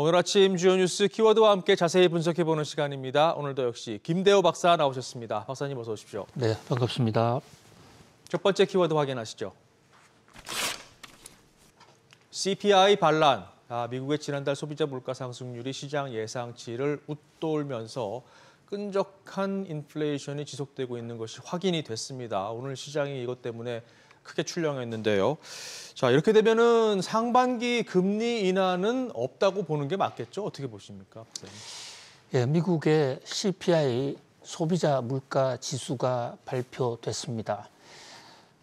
오늘 아침 주요 뉴스 키워드와 함께 자세히 분석해보는 시간입니다. 오늘도 역시 김대호 박사 나오셨습니다. 박사님 어서 오십시오. 네, 반갑습니다. 첫 번째 키워드 확인하시죠. CPI 반란, 아, 미국의 지난달 소비자 물가 상승률이 시장 예상치를 웃돌면서 끈적한 인플레이션이 지속되고 있는 것이 확인이 됐습니다. 오늘 시장이 이것 때문에 크게 출렁했는데요 자, 이렇게 되면은 상반기 금리 인하는 없다고 보는 게 맞겠죠? 어떻게 보십니까? 예, 미국의 CPI 소비자 물가 지수가 발표됐습니다.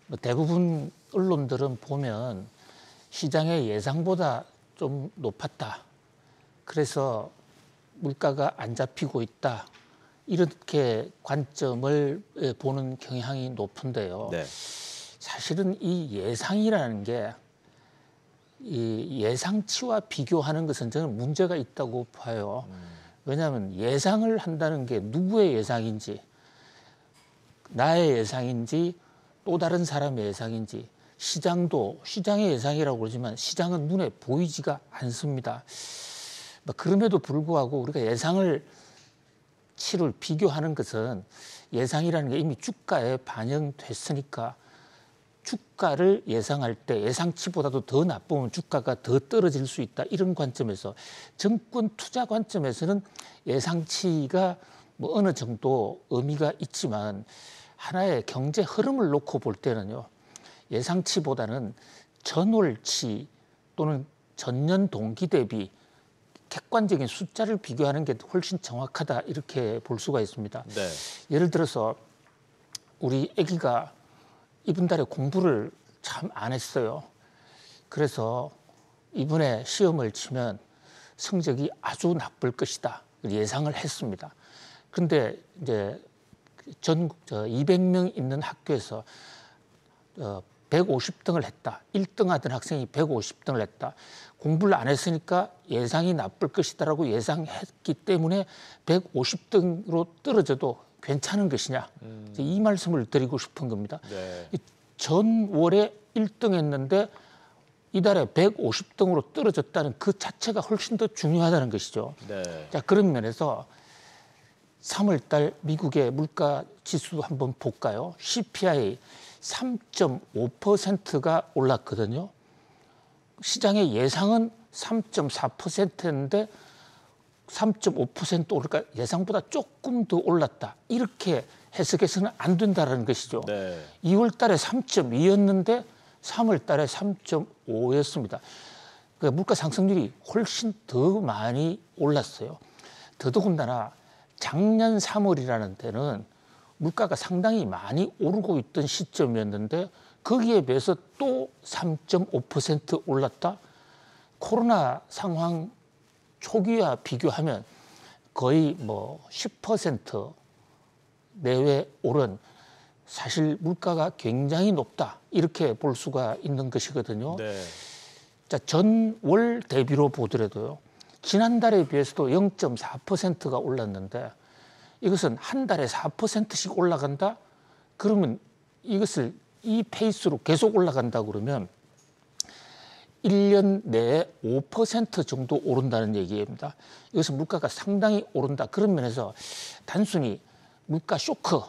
뭐 대부분 언론들은 보면 시장의 예상보다 좀 높았다. 그래서 물가가 안 잡히고 있다. 이렇게 관점을 예, 보는 경향이 높은데요. 네. 사실은 이 예상이라는 게 이 예상치와 비교하는 것은 저는 문제가 있다고 봐요. 왜냐하면 예상을 한다는 게 누구의 예상인지 나의 예상인지 또 다른 사람의 예상인지 시장도 시장의 예상이라고 그러지만 시장은 눈에 보이지가 않습니다. 뭐 그럼에도 불구하고 우리가 예상을 치를 비교하는 것은 예상이라는 게 이미 주가에 반영됐으니까 주가를 예상할 때 예상치보다도 더 나쁘면 주가가 더 떨어질 수 있다 이런 관점에서 정권 투자 관점에서는 예상치가 뭐 어느 정도 의미가 있지만 하나의 경제 흐름을 놓고 볼 때는요 예상치보다는 전월치 또는 전년 동기 대비 객관적인 숫자를 비교하는 게 훨씬 정확하다 이렇게 볼 수가 있습니다. 네. 예를 들어서 우리 아기가 이분들이 공부를 참 안 했어요. 그래서 이번에 시험을 치면 성적이 아주 나쁠 것이다 그 예상을 했습니다. 근데 이제 전국 200명 있는 학교에서 150등을 어, 했다. 1등 하던 학생이 150등을 했다. 공부를 안 했으니까 예상이 나쁠 것이다라고 예상했기 때문에 150등으로 떨어져도 괜찮은 것이냐 음. 이 말씀을 드리고 싶은 겁니다. 네. 전월에 1등 했는데 이달에 150등으로 떨어졌다는 그 자체가 훨씬 더 중요하다는 것이죠. 네. 자 그런 면에서 3월달 미국의 물가 지수 한번 볼까요? CPI 3.5%가 올랐거든요. 시장의 예상은 3.4%였는데 3.5% 오를까 예상보다 조금 더 올랐다 이렇게 해석해서는 안된다는 것이죠. 네. 2월 달에 3.2였는데 3월 달에 3.5였습니다. 그 물가 상승률이 훨씬 더 많이 올랐어요. 더더군다나 작년 3월이라는 때는 물가가 상당히 많이 오르고 있던 시점이었는데 거기에 비해서 또 3.5% 올랐다. 코로나 상황 초기와 비교하면 거의 뭐 10% 내외 오른 사실 물가가 굉장히 높다 이렇게 볼 수가 있는 것이거든요. 네. 자 전월 대비로 보더라도요. 지난달에 비해서도 0.4%가 올랐는데 이것은 한 달에 4%씩 올라간다? 그러면 이것을 이 페이스로 계속 올라간다 그러면 1년 내에 5% 정도 오른다는 얘기입니다. 여기서 물가가 상당히 오른다. 그런 면에서 단순히 물가 쇼크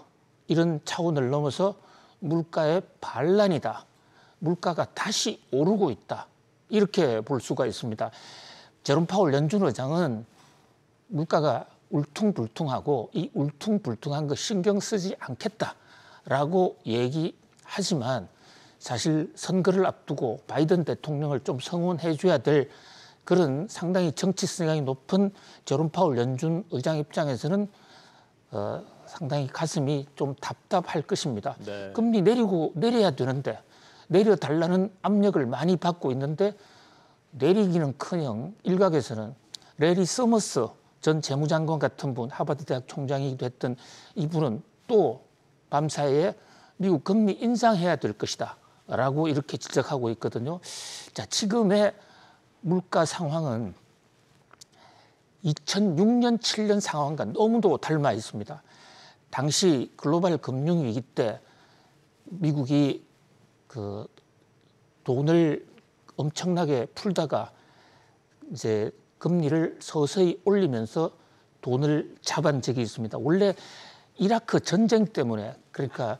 이런 차원을 넘어서 물가의 반란이다. 물가가 다시 오르고 있다. 이렇게 볼 수가 있습니다. 제롬 파월 연준 의장은 물가가 울퉁불퉁하고 이 울퉁불퉁한 거 신경 쓰지 않겠다라고 얘기하지만 사실 선거를 앞두고 바이든 대통령을 좀 성원해 줘야 될 그런 상당히 정치성향이 높은 저론 파울 연준 의장 입장에서는 어, 상당히 가슴이 좀 답답할 것입니다. 네. 금리 내리고 내려야 되는데 내려 달라는 압력을 많이 받고 있는데 내리기는커녕 일각에서는 레리 서머스 전 재무장관 같은 분 하버드 대학 총장이 됐던 이분은 또 밤사이에 미국 금리 인상해야 될 것이다. 라고 이렇게 지적하고 있거든요. 자, 지금의 물가 상황은 2006년, 7년 상황과 너무도 닮아 있습니다. 당시 글로벌 금융위기 때 미국이 그 돈을 엄청나게 풀다가 이제 금리를 서서히 올리면서 돈을 잡은 적이 있습니다. 원래 이라크 전쟁 때문에 그러니까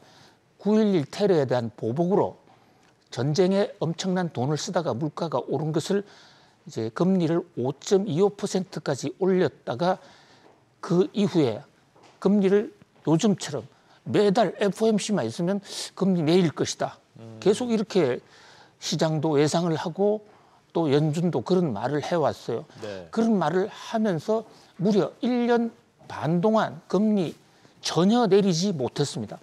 9.11 테러에 대한 보복으로 전쟁에 엄청난 돈을 쓰다가 물가가 오른 것을 이제 금리를 5.25%까지 올렸다가 그 이후에 금리를 요즘처럼 매달 FOMC만 있으면 금리 내일 것이다. 계속 이렇게 시장도 예상을 하고 또 연준도 그런 말을 해왔어요. 네. 그런 말을 하면서 무려 1년 반 동안 금리 전혀 내리지 못했습니다.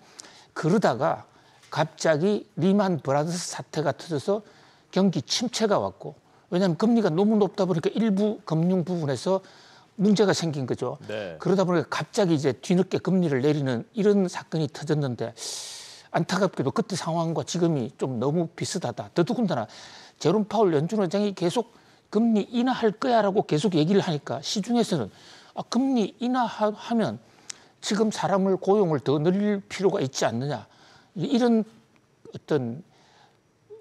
그러다가 갑자기 리만 브라더스 사태가 터져서 경기 침체가 왔고 왜냐하면 금리가 너무 높다 보니까 일부 금융 부분에서 문제가 생긴 거죠. 네. 그러다 보니까 갑자기 이제 뒤늦게 금리를 내리는 이런 사건이 터졌는데 안타깝게도 그때 상황과 지금이 좀 너무 비슷하다. 더더군다나 제롬 파울 연준 의장이 계속 금리 인하할 거야라고 계속 얘기를 하니까 시중에서는 아, 금리 인하하면 지금 사람을 고용을 더 늘릴 필요가 있지 않느냐. 이런 어떤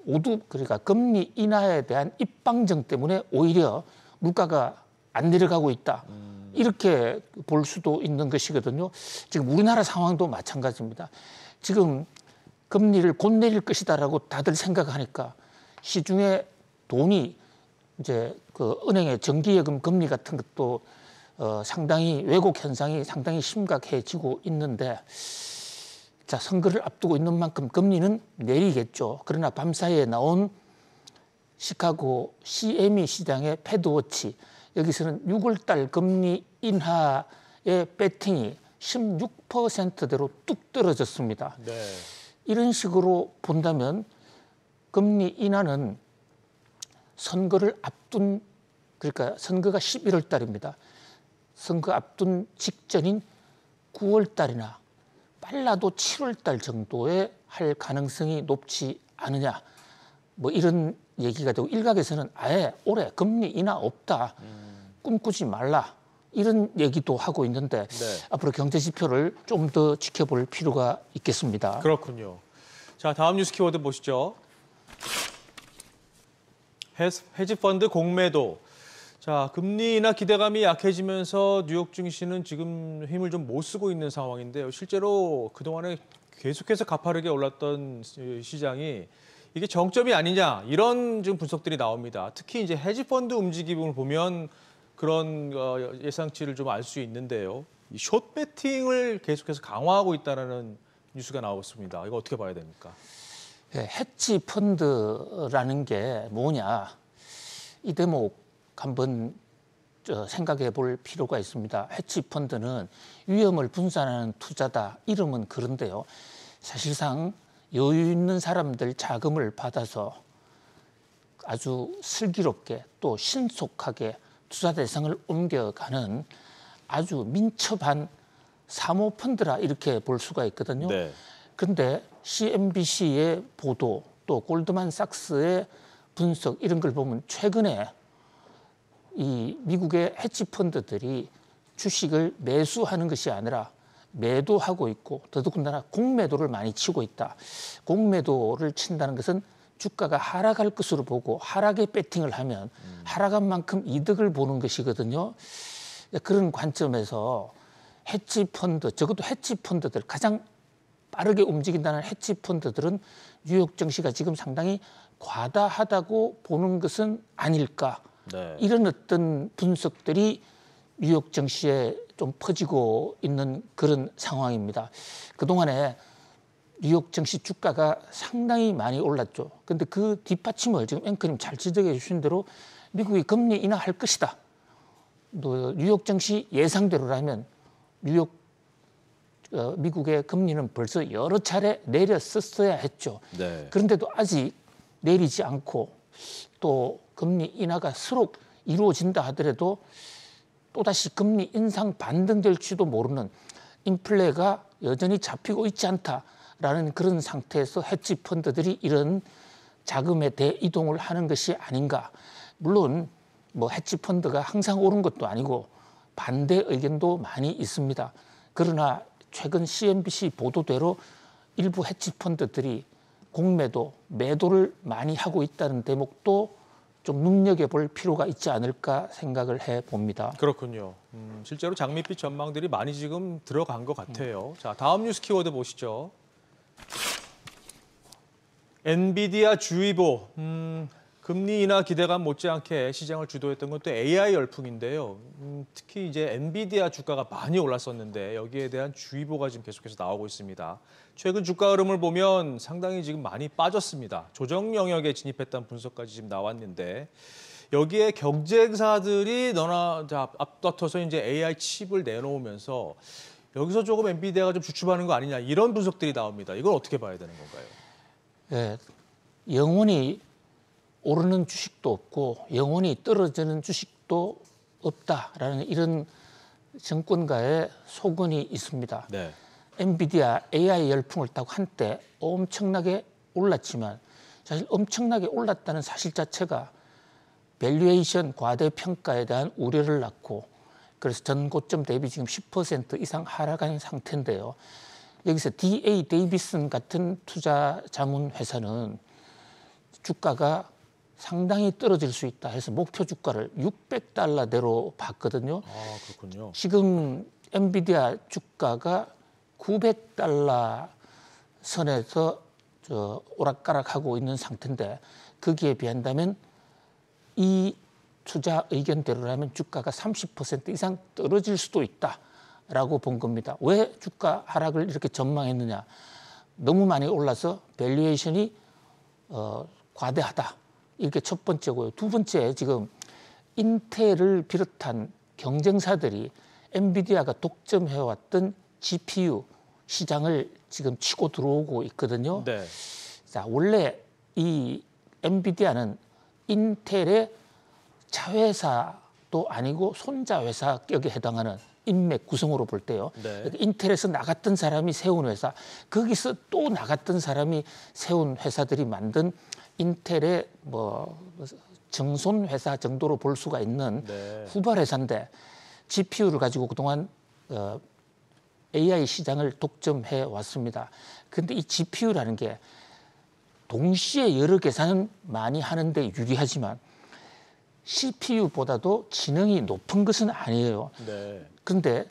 오두 그러니까 금리 인하에 대한 입방정 때문에 오히려 물가가 안 내려가고 있다. 음. 이렇게 볼 수도 있는 것이거든요. 지금 우리나라 상황도 마찬가지입니다. 지금 금리를 곧 내릴 것이다라고 다들 생각하니까 시중에 돈이 이제 그 은행의 정기예금 금리 같은 것도 어 상당히 왜곡 현상이 상당히 심각해지고 있는데 자, 선거를 앞두고 있는 만큼 금리는 내리겠죠. 그러나 밤사이에 나온 시카고 CME 시장의 패드워치 여기서는 6월달 금리 인하의 배팅이 16%대로 뚝 떨어졌습니다. 네. 이런 식으로 본다면 금리 인하는 선거를 앞둔 그러니까 선거가 11월 달입니다. 선거 앞둔 직전인 9월 달이나 빨라도 7월달 정도에 할 가능성이 높지 않느냐 뭐 이런 얘기가 되고 일각에서는 아예 올해 금리 인하 없다 음. 꿈꾸지 말라 이런 얘기도 하고 있는데 네. 앞으로 경제 지표를 좀 더 지켜볼 필요가 있겠습니다. 그렇군요. 자 다음 뉴스 키워드 보시죠. 헤지펀드 공매도 자, 금리 나 기대감이 약해지면서 뉴욕 증시는 지금 힘을 좀 못 쓰고 있는 상황인데요. 실제로 그동안에 계속해서 가파르게 올랐던 시장이 이게 정점이 아니냐 이런 지금 분석들이 나옵니다. 특히 이제 헤지펀드 움직임을 보면 그런 어, 예상치를 좀 알 수 있는데요. 이숏 배팅을 계속해서 강화하고 있다는 뉴스가 나왔습니다. 이거 어떻게 봐야 됩니까? 예, 헤지 펀드라는 게 뭐냐 이 대목 한번 생각해 볼 필요가 있습니다. 헤치펀드는 위험을 분산하는 투자다. 이름은 그런데요. 사실상 여유 있는 사람들 자금을 받아서 아주 슬기롭게 또 신속하게 투자 대상을 옮겨가는 아주 민첩한 사모펀드라 이렇게 볼 수가 있거든요. 네. 근데 CNBC의 보도 또 골드만삭스의 분석 이런 걸 보면 최근에 이 미국의 헤치 펀드들이 주식을 매수하는 것이 아니라 매도하고 있고 더더군다나 공매도를 많이 치고 있다. 공매도를 친다는 것은 주가가 하락할 것으로 보고 하락에 배팅을 하면 음. 하락한 만큼 이득을 보는 것이거든요. 그런 관점에서 해치 펀드, 적어도 해치 펀드들 가장 빠르게 움직인다는 해치 펀드들은 뉴욕 증시가 지금 상당히 과다하다고 보는 것은 아닐까 네. 이런 어떤 분석들이 뉴욕 정시에 좀 퍼지고 있는 그런 상황입니다. 그동안에 뉴욕 정시 주가가 상당히 많이 올랐죠. 근데 그 뒷받침을 지금 앵커님 잘 지적해 주신 대로 미국이 금리 인하할 것이다. 또 뉴욕 정시 예상대로라면 뉴욕 어, 미국의 금리는 벌써 여러 차례 내렸었어야 했죠. 네. 그런데도 아직 내리지 않고 또 금리 인하가 수록 이루어진다 하더라도 또다시 금리 인상 반등될지도 모르는 인플레가 여전히 잡히고 있지 않다라는 그런 상태에서 헤지 펀드들이 이런 자금에 대이동을 해 하는 것이 아닌가. 물론 뭐 헤지 펀드가 항상 오른 것도 아니고 반대 의견도 많이 있습니다. 그러나 최근 CNBC 보도대로 일부 헤지 펀드들이 공매도, 매도를 많이 하고 있다는 대목도 좀 눈여겨볼 필요가 있지 않을까 생각을 해봅니다. 그렇군요. 음, 실제로 장밋빛 전망들이 많이 지금 들어간 것 같아요. 음. 자, 다음 뉴스 키워드 보시죠. 엔비디아 주의보. 음, 금리 인하 기대감 못지않게 시장을 주도했던 것도 AI 열풍인데요. 음, 특히 이제 엔비디아 주가가 많이 올랐었는데 여기에 대한 주의보가 지금 계속해서 나오고 있습니다. 최근 주가 흐름을 보면 상당히 지금 많이 빠졌습니다. 조정 영역에 진입했다는 분석까지 지금 나왔는데 여기에 경쟁사들이 너나 앞다퉈서 이제 AI 칩을 내놓으면서 여기서 조금 엔비디아가 좀 주춤하는 거 아니냐 이런 분석들이 나옵니다. 이걸 어떻게 봐야 되는 건가요? 예, 영원히 오르는 주식도 없고 영원히 떨어지는 주식도 없다라는 이런 정권가의 소근이 있습니다. 네. 엔비디아 AI 열풍을 타고 한때 엄청나게 올랐지만 사실 엄청나게 올랐다는 사실 자체가 밸류에이션 과대평가에 대한 우려를 낳고 그래서 전 고점 대비 지금 10% 이상 하락한 상태인데요. 여기서 DA 데이비슨 같은 투자 자문 회사는 주가가 상당히 떨어질 수 있다 해서 목표 주가를 600달러대로 봤거든요. 아, 그렇군요. 지금 엔비디아 주가가 900달러 선에서 저 오락가락하고 있는 상태인데 거기에 비한다면 이 투자 의견대로라면 주가가 30% 이상 떨어질 수도 있다라고 본 겁니다. 왜 주가 하락을 이렇게 전망했느냐? 너무 많이 올라서 밸류에이션이 어, 과대하다. 이렇게 첫 번째고요. 두 번째 지금 인텔을 비롯한 경쟁사들이 엔비디아가 독점해왔던 GPU 시장을 지금 치고 들어오고 있거든요. 네. 자, 원래 이 엔비디아는 인텔의 자회사도 아니고 손자회사 격에 해당하는 인맥 구성으로 볼 때요. 네. 그러니까 인텔에서 나갔던 사람이 세운 회사, 거기서 또 나갔던 사람이 세운 회사들이 만든 인텔의 뭐 정손 회사 정도로 볼 수가 있는 네. 후발 회사인데 GPU를 가지고 그동안 어, AI 시장을 독점해 왔습니다. 근데 이 GPU라는 게 동시에 여러 계산은 많이 하는데 유리하지만 CPU보다도 지능이 높은 것은 아니에요. 네. 근데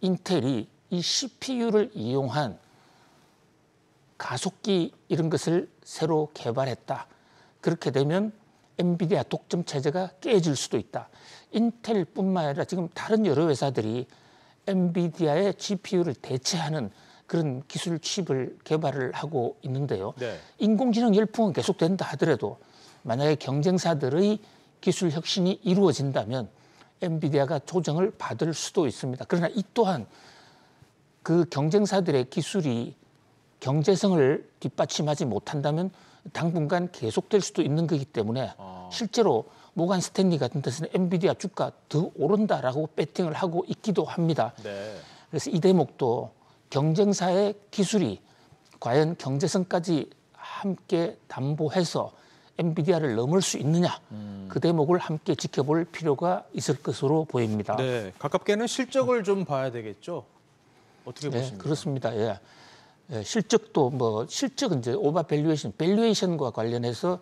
인텔이 이 CPU를 이용한 가속기 이런 것을 새로 개발했다. 그렇게 되면 엔비디아 독점 체제가 깨질 수도 있다. 인텔뿐만 아니라 지금 다른 여러 회사들이 엔비디아의 GPU를 대체하는 그런 기술 칩을 개발을 하고 있는데요. 네. 인공지능 열풍은 계속된다 하더라도 만약에 경쟁사들의 기술 혁신이 이루어진다면 엔비디아가 조정을 받을 수도 있습니다. 그러나 이 또한 그 경쟁사들의 기술이 경제성을 뒷받침하지 못한다면 당분간 계속될 수도 있는 거기 때문에 아. 실제로 모간 스탠리 같은 데서는 엔비디아 주가 더 오른다라고 배팅을 하고 있기도 합니다. 네. 그래서 이 대목도 경쟁사의 기술이 과연 경제성까지 함께 담보해서 엔비디아를 넘을 수 있느냐 음. 그 대목을 함께 지켜볼 필요가 있을 것으로 보입니다. 네, 가깝게는 실적을 좀 봐야 되겠죠. 어떻게 네, 보십니까? 그렇습니다. 예. 예. 실적도 뭐 실적은 이제 오바 밸류에이션, 밸류에이션과 관련해서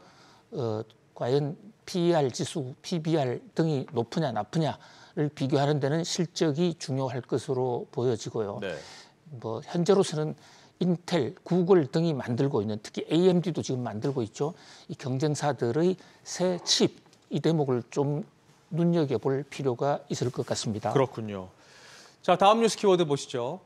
어, 과연 PER 지수, PBR 등이 높으냐 나쁘냐를 비교하는 데는 실적이 중요할 것으로 보여지고요. 네. 뭐 현재로서는 인텔, 구글 등이 만들고 있는 특히 AMD도 지금 만들고 있죠. 이 경쟁사들의 새 칩 이 대목을 좀 눈여겨볼 필요가 있을 것 같습니다. 그렇군요. 자 다음 뉴스 키워드 보시죠.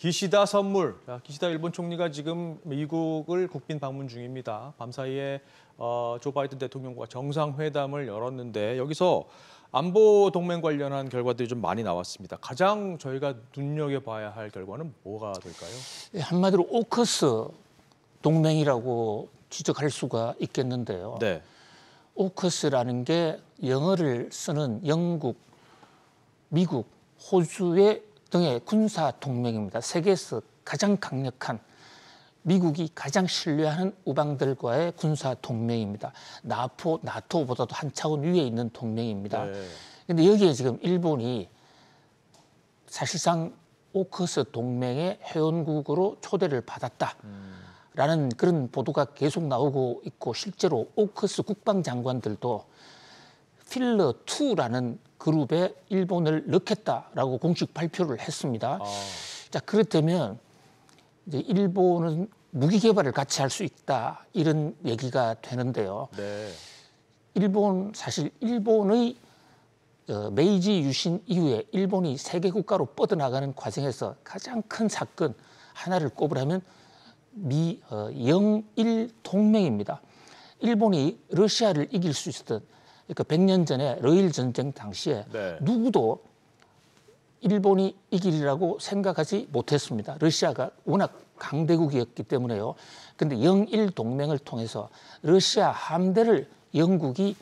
기시다 선물. 기시다 일본 총리가 지금 미국을 국빈 방문 중입니다. 밤사이에 어, 조 바이든 대통령과 정상회담을 열었는데 여기서 안보 동맹 관련한 결과들이 좀 많이 나왔습니다. 가장 저희가 눈여겨봐야 할 결과는 뭐가 될까요? 예, 한마디로 오커스 동맹이라고 지적할 수가 있겠는데요. 네. 오커스라는 게 영어를 쓰는 영국, 미국, 호주의 등의 군사 동맹입니다. 세계에서 가장 강력한 미국이 가장 신뢰하는 우방들과의 군사 동맹입니다. 나포, 나토보다도 한 차원 위에 있는 동맹입니다. 그런데 네. 여기에 지금 일본이 사실상 오커스 동맹의 회원국으로 초대를 받았다. 라는 음. 그런 보도가 계속 나오고 있고 실제로 오커스 국방장관들도 필러2라는 그룹에 일본을 넣겠다라고 공식 발표를 했습니다. 아. 자 그렇다면 이제 일본은 무기 개발을 같이 할 수 있다 이런 얘기가 되는데요. 네. 일본 사실 일본의 어, 메이지 유신 이후에 일본이 세계 국가로 뻗어나가는 과정에서 가장 큰 사건 하나를 꼽으라면 미 어, 영일 동맹입니다. 일본이 러시아를 이길 수 있었던 그러니까 100년 전에 러일 전쟁 당시에 네. 누구도 일본이 이길이라고 생각하지 못했습니다. 러시아가 워낙 강대국이었기 때문에요. 근데 영일 동맹을 통해서 러시아 함대를 영국이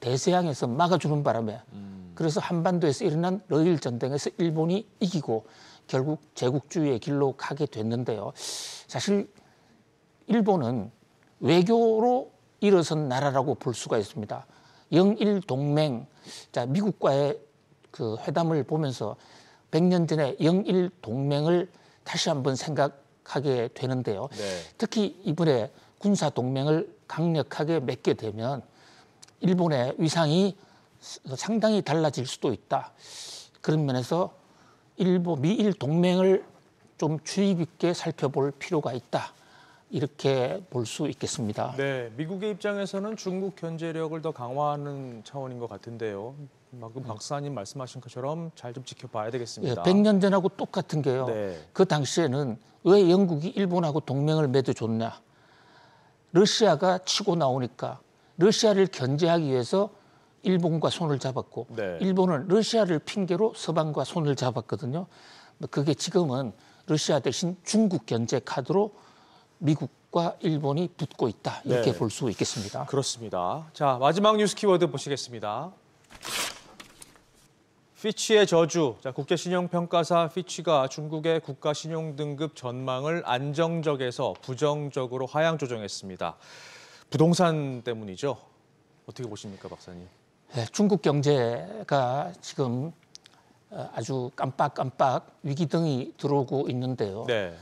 대서양에서 막아주는 바람에 음. 그래서 한반도에서 일어난 러일 전쟁에서 일본이 이기고 결국 제국주의의 길로 가게 됐는데요. 사실 일본은 외교로 일어선 나라라고 볼 수가 있습니다. 영일 동맹 자 미국과의 그 회담을 보면서 100년 전에 영일 동맹을 다시 한번 생각하게 되는데요. 네. 특히 이번에 군사 동맹을 강력하게 맺게 되면 일본의 위상이 상당히 달라질 수도 있다. 그런 면에서 일본 미일 동맹을 좀 주의 깊게 살펴볼 필요가 있다. 이렇게 볼 수 있겠습니다. 네, 미국의 입장에서는 중국 견제력을 더 강화하는 차원인 것 같은데요. 방금 음. 박사님 말씀하신 것처럼 잘 좀 지켜봐야 되겠습니다. 예, 100년 전하고 똑같은 게요. 네. 그 당시에는 왜 영국이 일본하고 동맹을 맺어줬냐. 러시아가 치고 나오니까 러시아를 견제하기 위해서 일본과 손을 잡았고 네. 일본은 러시아를 핑계로 서방과 손을 잡았거든요. 그게 지금은 러시아 대신 중국 견제 카드로 미국과 일본이 붙고 있다 이렇게 네. 볼수 있겠습니다. 그렇습니다. 자 마지막 뉴스 키워드 보시겠습니다. 피치의 저주. 자, 국제신용평가사 피치가 중국의 국가신용등급 전망을 안정적에서 부정적으로 하향 조정했습니다. 부동산 때문이죠. 어떻게 보십니까, 박사님? 네, 중국 경제가 지금 어, 아주 깜빡깜빡 위기등이 들어오고 있는데요. 네.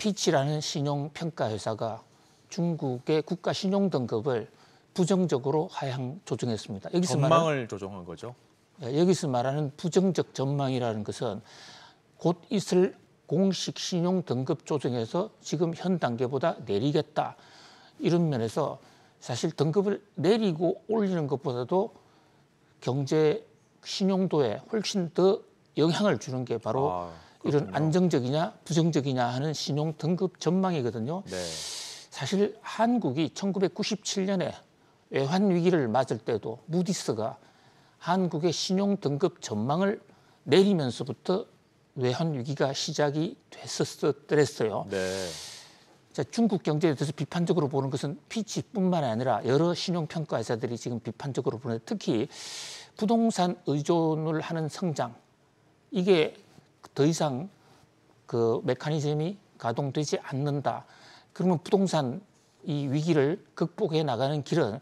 피치라는 신용평가회사가 중국의 국가 신용등급을 부정적으로 하향 조정했습니다. 여기서 전망을 말하는, 조정한 거죠? 예, 여기서 말하는 부정적 전망이라는 것은 곧 있을 공식 신용 등급 조정에서 지금 현 단계보다 내리겠다 이런 면에서 사실 등급을 내리고 올리는 것보다도 경제 신용도에 훨씬 더 영향을 주는 게 바로 아. 이런 안정적이냐 부정적이냐 하는 신용 등급 전망이거든요. 네. 사실 한국이 1997년에 외환 위기를 맞을 때도 무디스가 한국의 신용 등급 전망을 내리면서부터 외환 위기가 시작이 됐었더랬어요. 네. 자, 중국 경제에 대해서 비판적으로 보는 것은 피치뿐만 아니라 여러 신용평가 회사들이 지금 비판적으로 보는데 특히 부동산 의존을 하는 성장 이게 더 이상 그 메커니즘이 가동되지 않는다. 그러면 부동산 이 위기를 극복해 나가는 길은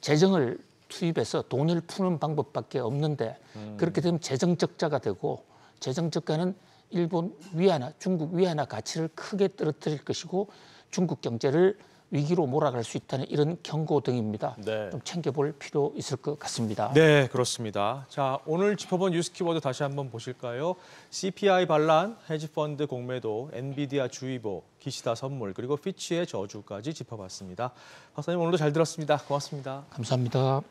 재정을 투입해서 돈을 푸는 방법밖에 없는데 음. 그렇게 되면 재정 적자가 되고 재정 적자는 일본 위안화, 중국 위안화 가치를 크게 떨어뜨릴 것이고 중국 경제를 위기로 몰아갈 수 있다는 이런 경고 등입니다. 네. 좀 챙겨볼 필요 있을 것 같습니다. 네, 그렇습니다. 자, 오늘 짚어본 뉴스 키워드 다시 한번 보실까요? CPI 반란, 헤지펀드 공매도, 엔비디아 주의보, 기시다 선물, 그리고 피치의 저주까지 짚어봤습니다. 박사님 오늘도 잘 들었습니다. 고맙습니다. 감사합니다.